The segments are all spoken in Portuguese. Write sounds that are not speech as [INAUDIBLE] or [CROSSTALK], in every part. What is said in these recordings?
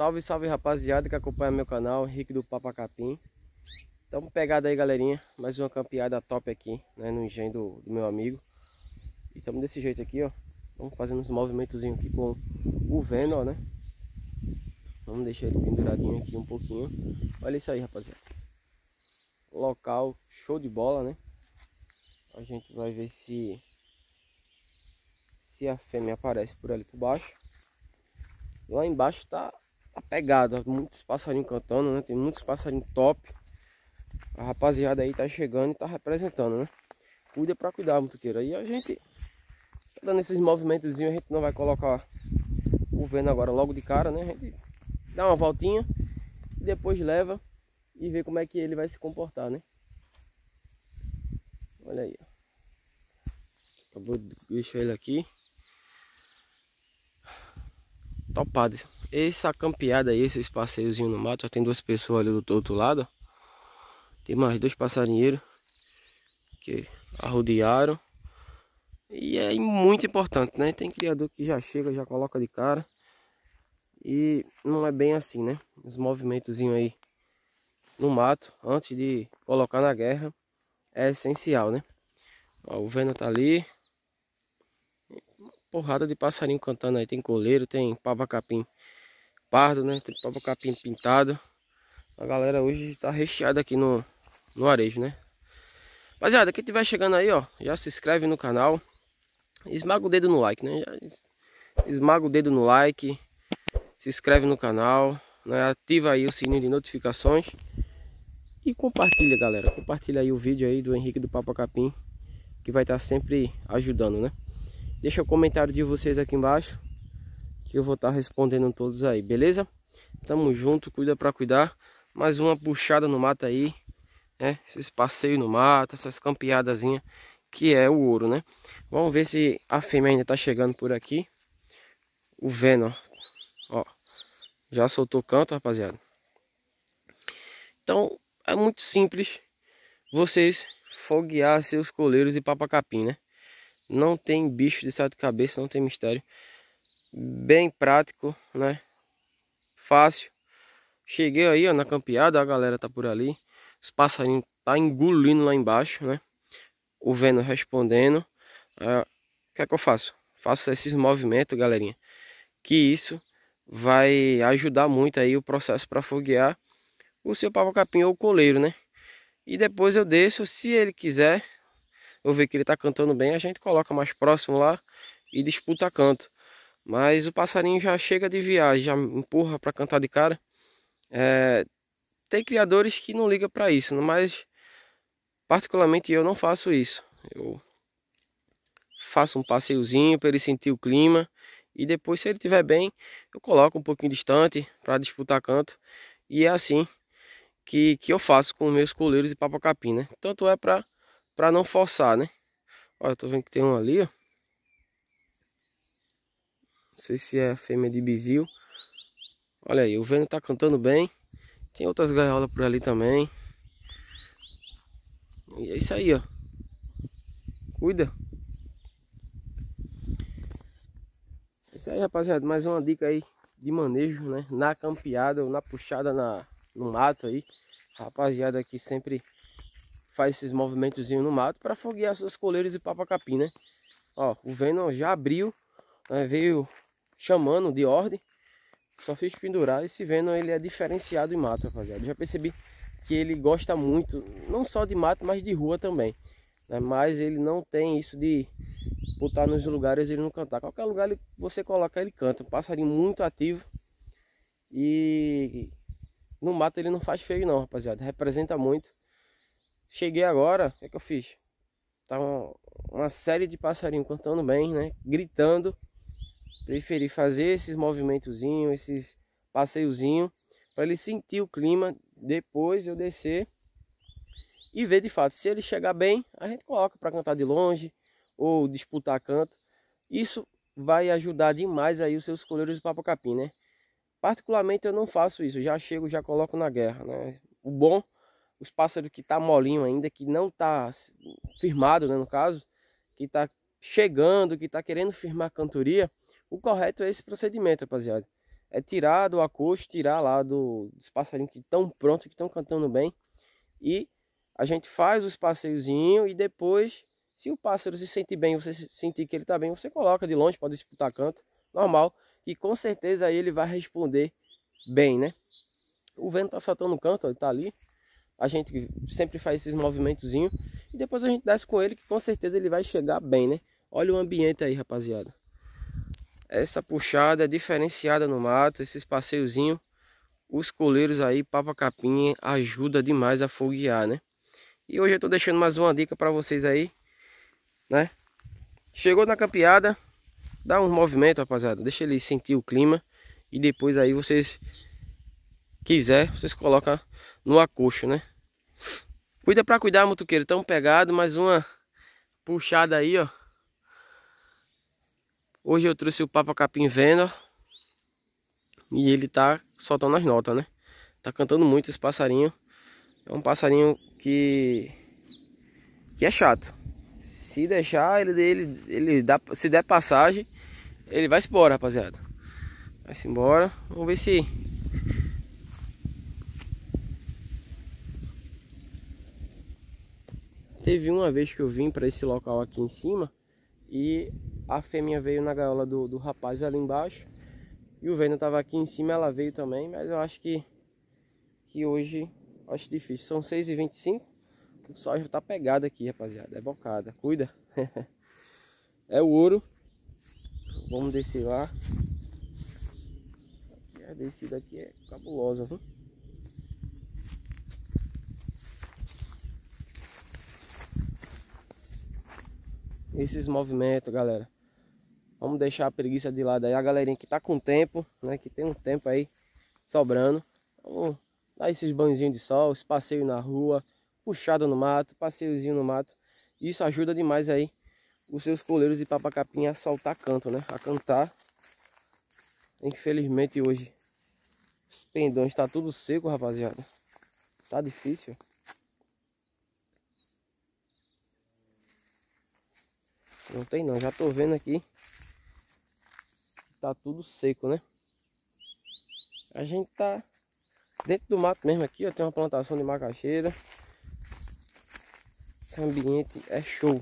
Salve, salve rapaziada que acompanha meu canal, Henrique do Papacapim. Tamo pegado aí galerinha, mais uma campeada top aqui, né, no engenho do, do meu amigo. E tamo desse jeito aqui, ó. Vamos fazendo uns movimentozinhos aqui com o Venom, né. Vamos deixar ele penduradinho aqui um pouquinho. Olha isso aí, rapaziada. Local show de bola, né. A gente vai ver se se a fêmea aparece por ali por baixo. Lá embaixo tá tá pegado, muitos passarinhos cantando, né? Tem muitos passarinhos top. A rapaziada aí tá chegando e tá representando, né? Cuida pra cuidar, mutuqueira. E a gente tá dando esses movimentozinhos, a gente não vai colocar o vento agora logo de cara, né? A gente dá uma voltinha, e depois leva e vê como é que ele vai se comportar, né? Olha aí, ó. Acabou de deixar ele aqui. Topado isso. Essa campeada aí, esses passeiozinhos no mato, já tem duas pessoas ali do outro lado. Tem mais dois passarinheiros que arrodearam. E é muito importante, né? Tem criador que já chega, já coloca de cara. E não é bem assim, né? Os movimentos aí no mato, antes de colocar na guerra, é essencial, né? Ó, o Veno tá ali. porrada de passarinho cantando aí. Tem coleiro, tem pava-capim pardo, né? Tem papo capim pintado. A galera hoje está recheada aqui no, no arejo, né? Rapaziada, quem estiver chegando aí, ó, já se inscreve no canal. Esmaga o dedo no like, né? Já esmaga o dedo no like. Se inscreve no canal. Né? Ativa aí o sininho de notificações. E compartilha, galera. Compartilha aí o vídeo aí do Henrique do Papa Capim. Que vai estar tá sempre ajudando, né? Deixa o comentário de vocês aqui embaixo que eu vou estar tá respondendo todos aí, beleza? Tamo junto, cuida para cuidar. Mais uma puxada no mato aí, né? Esses passeios no mato, essas campeadazinhas que é o ouro, né? Vamos ver se a fêmea ainda tá chegando por aqui. O Venom, ó. Já soltou o canto, rapaziada. Então, é muito simples vocês foguear seus coleiros e papacapim, né? Não tem bicho de sal de cabeça, não tem mistério bem prático, né? Fácil. Cheguei aí, ó, na campeada, a galera tá por ali. Os passarinhos tá engolindo lá embaixo, né? O vendo respondendo. É, o uh, que é que eu faço? Faço esses movimentos, galerinha. Que isso vai ajudar muito aí o processo para foguear o seu capim ou coleiro, né? E depois eu desço, se ele quiser, eu ver que ele tá cantando bem, a gente coloca mais próximo lá e disputa canto. Mas o passarinho já chega de viagem, já empurra para cantar de cara. É, tem criadores que não ligam para isso, mas particularmente eu não faço isso. Eu faço um passeiozinho para ele sentir o clima e depois se ele tiver bem, eu coloco um pouquinho distante para disputar canto. E é assim que, que eu faço com meus coleiros de papacapim, né? Tanto é para para não forçar, né? Olha, tô vendo que tem um ali, ó. Não sei se é fêmea de bizil. Olha aí, o vento tá cantando bem. Tem outras gaiolas por ali também. E é isso aí, ó. Cuida. É isso aí, rapaziada. Mais uma dica aí de manejo, né? Na campeada ou na puxada na, no mato aí. rapaziada aqui sempre faz esses movimentozinhos no mato para foguear seus coleiros e papacapim, né? Ó, o Venom já abriu, né? veio chamando de ordem. Só fiz pendurar e se vendo ele é diferenciado em mato, rapaziada. já percebi que ele gosta muito, não só de mato, mas de rua também. Né? Mas ele não tem isso de botar nos lugares ele não cantar. Qualquer lugar ele, você coloca ele canta. passarinho muito ativo e no mato ele não faz feio não, rapaziada. Representa muito. Cheguei agora, o que, é que eu fiz? Tava tá uma série de passarinhos cantando bem, né? Gritando preferi fazer esses movimentozinhos, esses passeiozinhos, para ele sentir o clima, depois eu descer e ver de fato se ele chegar bem, a gente coloca para cantar de longe ou disputar canto. Isso vai ajudar demais aí os seus coleiros do papo capim, né? Particularmente eu não faço isso, já chego, já coloco na guerra, né? O bom, os pássaros que tá molinho ainda, que não tá firmado, né, no caso, que tá chegando, que tá querendo firmar cantoria, o correto é esse procedimento, rapaziada. É tirar do acústico, tirar lá do, dos passarinhos que estão prontos, que estão cantando bem. E a gente faz os passeiozinhos e depois, se o pássaro se sentir bem, você sentir que ele está bem, você coloca de longe, pode disputar canto, normal. E com certeza aí ele vai responder bem, né? O vento está soltando o canto, ele está ali. A gente sempre faz esses movimentozinhos. E depois a gente desce com ele, que com certeza ele vai chegar bem, né? Olha o ambiente aí, rapaziada essa puxada é diferenciada no mato, esses passeiozinhos, os coleiros aí, papa capinha, ajuda demais a foguear, né? E hoje eu tô deixando mais uma dica para vocês aí, né? Chegou na campeada, dá um movimento, rapaziada, deixa ele sentir o clima e depois aí vocês quiser, vocês colocam no acocho, né? Cuida para cuidar, motoqueiro, tão pegado, mais uma puxada aí, ó. Hoje eu trouxe o Papa Capim vendo E ele tá soltando as notas, né? Tá cantando muito esse passarinho. É um passarinho que... Que é chato. Se deixar, ele, ele, ele dá, se der passagem, ele vai embora, rapaziada. Vai -se embora. Vamos ver se... Teve uma vez que eu vim para esse local aqui em cima e a fêmea veio na gaiola do, do rapaz ali embaixo. E o Venom tava aqui em cima, ela veio também. Mas eu acho que, que hoje acho difícil. São 6h25. O sol já tá pegado aqui, rapaziada. É bocada. Cuida. [LAUGHS] é o ouro. Vamos descer lá. A descida aqui é cabulosa, viu? Esses movimentos, galera. Vamos deixar a preguiça de lado aí. A galerinha que tá com tempo, né? Que tem um tempo aí sobrando. Vamos dar esses banhozinhos de sol, esse passeio na rua, puxada no mato, passeiozinho no mato. Isso ajuda demais aí os seus coleiros e papacapim a soltar canto, né? A cantar. Infelizmente hoje os pendões tá tudo seco, rapaziada. Tá difícil. Não tem não, já tô vendo aqui tá tudo seco, né? A gente tá dentro do mato mesmo aqui, ó. Tem uma plantação de macaxeira. Esse ambiente é show.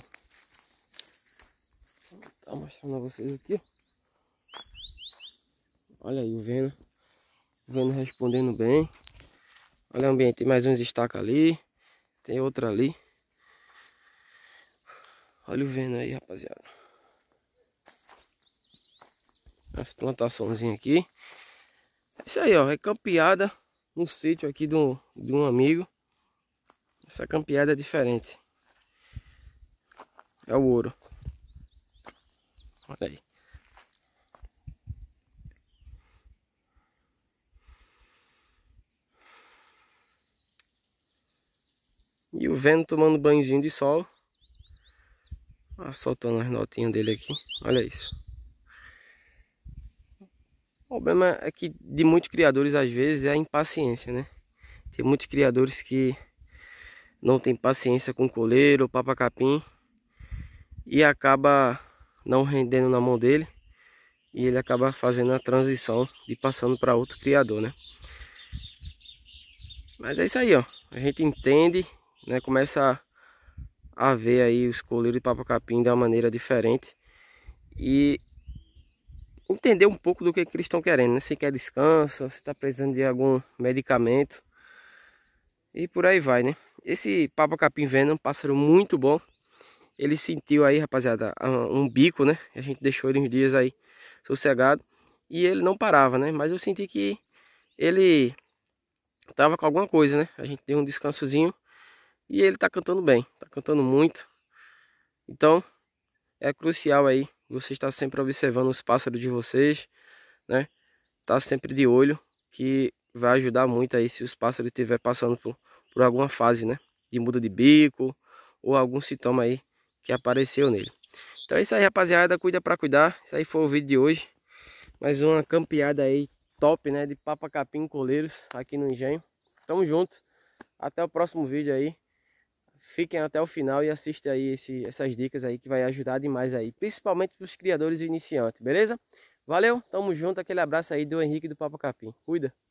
Vou tá mostrando a vocês aqui. Olha aí o vendo O respondendo bem. Olha o ambiente, tem mais uns estacas ali. Tem outra ali. Olha o vendo aí, rapaziada. As plantaçãozinhas aqui. É isso aí, ó. É campeada no sítio aqui de um, de um amigo. Essa campeada é diferente. É o ouro. Olha aí. E o vento tomando banhozinho de sol. Ah, soltando as notinhas dele aqui. Olha isso. O problema é que de muitos criadores às vezes é a impaciência, né? Tem muitos criadores que não tem paciência com coleiro ou papacapim e acaba não rendendo na mão dele e ele acaba fazendo a transição e passando para outro criador, né? Mas é isso aí, ó. A gente entende, né? Começa a ver aí os coleiros de papacapim de uma maneira diferente e entender um pouco do que, eles estão querendo, né? se quer descanso, se está precisando de algum medicamento e por aí vai, né? Esse Papa Capim Venom, é um pássaro muito bom. Ele sentiu aí, rapaziada, um bico, né? A gente deixou ele uns dias aí sossegado e ele não parava, né? Mas eu senti que ele tava com alguma coisa, né? A gente deu um descansozinho e ele tá cantando bem, tá cantando muito. Então, é crucial aí você está sempre observando os pássaros de vocês, né? Tá sempre de olho, que vai ajudar muito aí se os pássaros estiver passando por, por alguma fase, né? De muda de bico ou algum sintoma aí que apareceu nele. Então é isso aí, rapaziada. Cuida para cuidar. Isso aí foi o vídeo de hoje. Mais uma campeada aí top, né? De Papa Capim Coleiros aqui no Engenho. Tamo junto. Até o próximo vídeo aí fiquem até o final e assistam aí esse, essas dicas aí que vai ajudar demais aí, principalmente para os criadores iniciantes, beleza? Valeu, tamo junto, aquele abraço aí do Henrique do Papo Capim. Cuida!